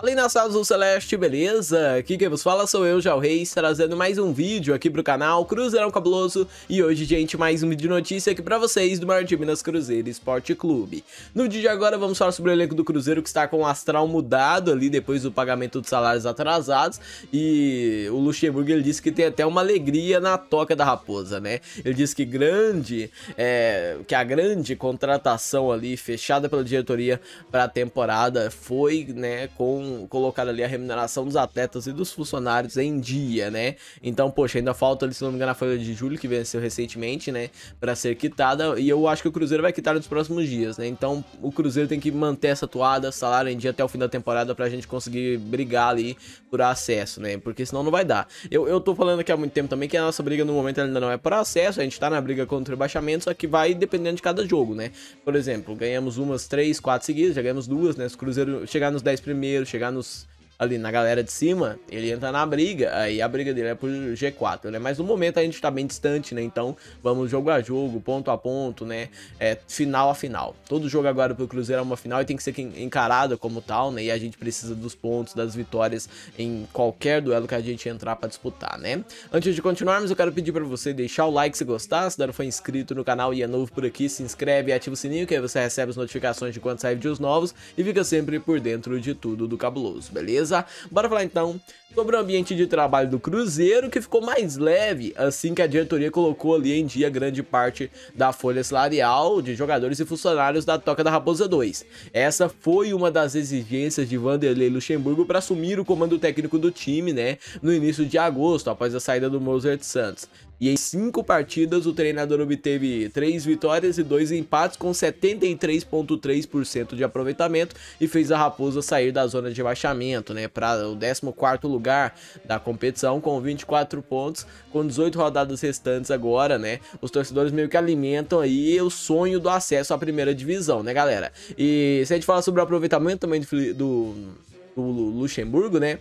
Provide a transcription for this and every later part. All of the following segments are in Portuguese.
Fala nações do Celeste, beleza? Aqui quem vos fala sou eu, Jal Reis, trazendo mais um vídeo aqui pro canal Cruzeirão Cabuloso E hoje, gente, mais um vídeo de notícia aqui pra vocês do maior de Minas Cruzeiro Esporte Clube No dia de agora vamos falar sobre o elenco do Cruzeiro que está com o astral mudado ali depois do pagamento dos salários atrasados E o Luxemburgo ele disse que tem até uma alegria na toca da raposa, né? Ele disse que grande, é, que a grande contratação ali fechada pela diretoria pra temporada foi, né, com colocado colocar ali a remuneração dos atletas e dos funcionários em dia, né? Então, poxa, ainda falta ali, se não me engano, a folha de julho que venceu recentemente, né? Pra ser quitada. E eu acho que o Cruzeiro vai quitar nos próximos dias, né? Então, o Cruzeiro tem que manter essa toada, salário em dia até o fim da temporada pra gente conseguir brigar ali por acesso, né? Porque senão não vai dar. Eu, eu tô falando aqui há muito tempo também que a nossa briga no momento ainda não é por acesso, a gente tá na briga contra o rebaixamento, só que vai dependendo de cada jogo, né? Por exemplo, ganhamos umas três, quatro seguidas, já ganhamos duas, né? Se o Cruzeiro chegar nos 10 primeiros, chegar chegar nos ali na galera de cima, ele entra na briga, aí a briga dele é pro G4, né? Mas no momento a gente tá bem distante, né? Então vamos jogo a jogo, ponto a ponto, né? É, final a final. Todo jogo agora pro Cruzeiro é uma final e tem que ser encarada como tal, né? E a gente precisa dos pontos, das vitórias em qualquer duelo que a gente entrar para disputar, né? Antes de continuarmos, eu quero pedir para você deixar o like se gostar, se não for inscrito no canal e é novo por aqui, se inscreve e ativa o sininho que aí você recebe as notificações de quando sair vídeos novos e fica sempre por dentro de tudo do cabuloso, beleza? bora falar então sobre o ambiente de trabalho do Cruzeiro, que ficou mais leve assim que a diretoria colocou ali em dia grande parte da folha salarial de jogadores e funcionários da Toca da Raposa 2. Essa foi uma das exigências de Vanderlei Luxemburgo para assumir o comando técnico do time, né, no início de agosto, após a saída do Mozart Santos. E em cinco partidas, o treinador obteve três vitórias e dois empates com 73,3% de aproveitamento e fez a Raposa sair da zona de baixamento, né, para o 14º lugar da competição com 24 pontos, com 18 rodadas restantes agora, né? Os torcedores meio que alimentam aí o sonho do acesso à primeira divisão, né, galera? E se a gente falar sobre o aproveitamento também do, do, do Luxemburgo, né?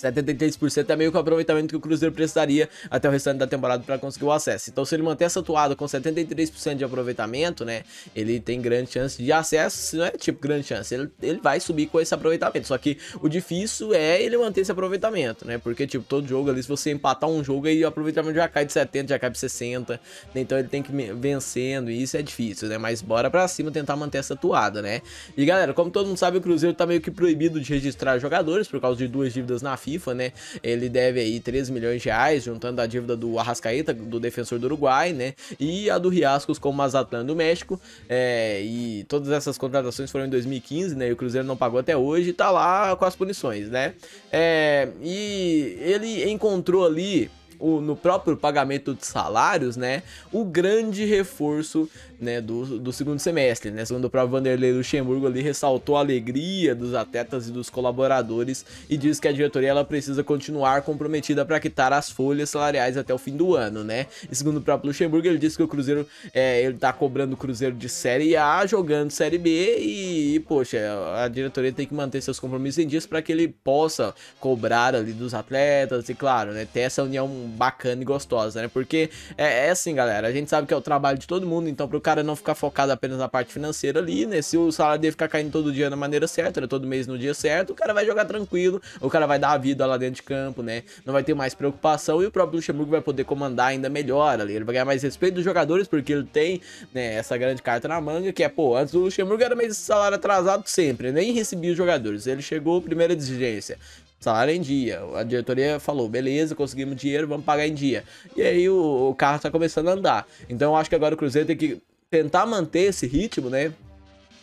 73% é meio que o aproveitamento que o Cruzeiro precisaria até o restante da temporada para conseguir o acesso. Então, se ele manter essa toada com 73% de aproveitamento, né, ele tem grande chance de acesso, não é tipo grande chance, ele, ele vai subir com esse aproveitamento. Só que o difícil é ele manter esse aproveitamento, né? Porque tipo, todo jogo ali se você empatar um jogo aí o aproveitamento já cai de 70, já cai de 60. Né, então ele tem que vencendo e isso é difícil, né? Mas bora para cima tentar manter essa toada, né? E galera, como todo mundo sabe, o Cruzeiro tá meio que proibido de registrar jogadores por causa de duas dívidas na FIFA FIFA, né? Ele deve aí 3 milhões de reais, juntando a dívida do Arrascaeta, do defensor do Uruguai, né? E a do Riascos com o Mazatlan do México. É, e todas essas contratações foram em 2015, né? E o Cruzeiro não pagou até hoje, tá lá com as punições, né? É, e ele encontrou ali o, no próprio pagamento de salários, né? O grande reforço né, do, do segundo semestre. Né? Segundo o próprio Vanderlei Luxemburgo ali ressaltou a alegria dos atletas e dos colaboradores e diz que a diretoria ela precisa continuar comprometida para quitar as folhas salariais até o fim do ano, né? E segundo o próprio Luxemburgo, ele disse que o Cruzeiro é, tá cobrando o Cruzeiro de Série A, jogando Série B e, e poxa, a diretoria tem que manter seus compromissos em dias para que ele possa cobrar ali dos atletas e claro, né, ter essa união bacana e gostosa, né? Porque é, é assim, galera, a gente sabe que é o trabalho de todo mundo, então pro cara cara não ficar focado apenas na parte financeira ali, né? Se o salário dele ficar caindo todo dia na maneira certa, né? todo mês no dia certo, o cara vai jogar tranquilo, o cara vai dar a vida lá dentro de campo, né? Não vai ter mais preocupação e o próprio Luxemburgo vai poder comandar ainda melhor ali. Ele vai ganhar mais respeito dos jogadores porque ele tem, né, essa grande carta na manga, que é, pô, antes o Luxemburgo era meio salário atrasado sempre, nem recebia os jogadores. Ele chegou, primeira exigência, salário em dia. A diretoria falou, beleza, conseguimos dinheiro, vamos pagar em dia. E aí o, o carro tá começando a andar. Então eu acho que agora o Cruzeiro tem que tentar manter esse ritmo, né?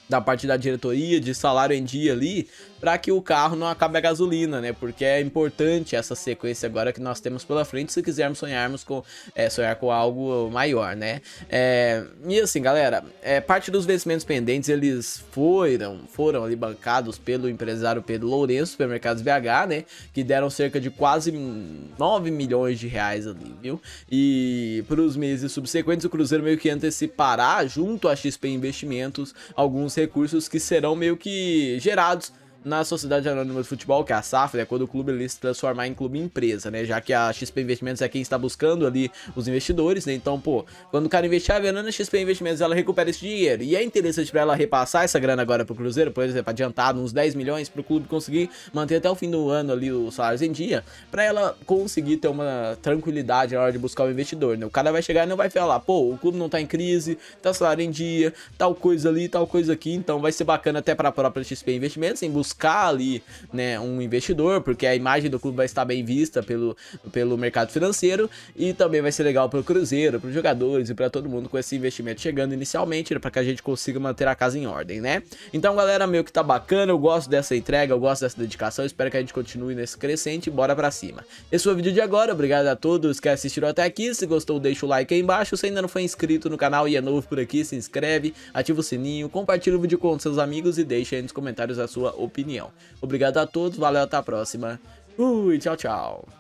Da parte da diretoria, de salário em dia ali, para que o carro não acabe a gasolina, né? Porque é importante essa sequência agora que nós temos pela frente se quisermos sonharmos com é, sonhar com algo maior, né? É, e assim, galera, é, parte dos vencimentos pendentes eles foram foram ali bancados pelo empresário Pedro Lourenço, supermercados BH, né? Que deram cerca de quase 9 milhões de reais ali, viu? E para os meses subsequentes o Cruzeiro meio que antecipará junto à XP Investimentos alguns recursos que serão meio que gerados na Sociedade Anônima de Futebol, que é a SAF, é quando o clube ele se transformar em clube empresa, né? Já que a XP Investimentos é quem está buscando ali os investidores, né? Então, pô, quando o cara investir a ah, grana, a XP Investimentos ela recupera esse dinheiro. E é interessante para ela repassar essa grana agora pro Cruzeiro, por exemplo, adiantado uns 10 milhões pro clube conseguir manter até o fim do ano ali os salários em dia, para ela conseguir ter uma tranquilidade na hora de buscar o investidor, né? O cara vai chegar e não vai falar, pô, o clube não tá em crise, tá salário em dia, tal coisa ali, tal coisa aqui, então vai ser bacana até para a própria XP Investimentos em buscar buscar ali né, um investidor, porque a imagem do clube vai estar bem vista pelo, pelo mercado financeiro e também vai ser legal para o Cruzeiro, para os jogadores e para todo mundo com esse investimento chegando inicialmente, né, para que a gente consiga manter a casa em ordem, né? Então, galera, meio que tá bacana, eu gosto dessa entrega, eu gosto dessa dedicação, espero que a gente continue nesse crescente e bora para cima. Esse foi o vídeo de agora, obrigado a todos que assistiram até aqui, se gostou deixa o like aí embaixo, se ainda não foi inscrito no canal e é novo por aqui, se inscreve, ativa o sininho, compartilha o vídeo com seus amigos e deixa aí nos comentários a sua opinião opinião. Obrigado a todos, valeu, até a próxima. Fui, tchau, tchau.